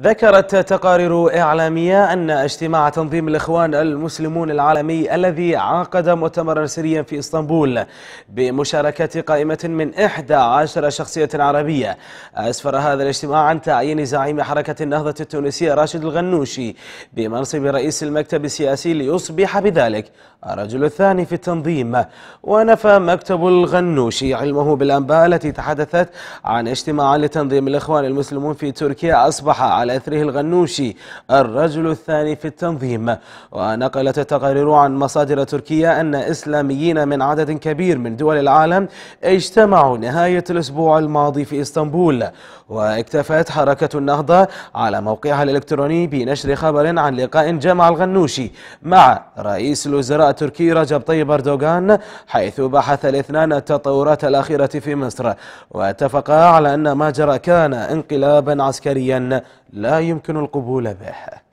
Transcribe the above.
ذكرت تقارير إعلامية أن اجتماع تنظيم الإخوان المسلمون العالمي الذي عقد مؤتمرا سريا في إسطنبول بمشاركة قائمة من 11 شخصية عربية أسفر هذا الاجتماع عن تعيين زعيم حركة النهضة التونسية راشد الغنوشي بمنصب رئيس المكتب السياسي ليصبح بذلك الرجل الثاني في التنظيم ونفى مكتب الغنوشي علمه بالأنباء التي تحدثت عن اجتماع لتنظيم الإخوان المسلمون في تركيا أصبح على إثره الغنوشي الرجل الثاني في التنظيم ونقلت التقارير عن مصادر تركيا أن إسلاميين من عدد كبير من دول العالم اجتمعوا نهاية الأسبوع الماضي في إسطنبول واكتفت حركة النهضة على موقعها الإلكتروني بنشر خبر عن لقاء جمع الغنوشي مع رئيس الوزراء التركي رجب طيب أردوغان حيث بحث الاثنان التطورات الأخيرة في مصر واتفقا على أن ما جرى كان انقلابا عسكريا لا يمكن القبول به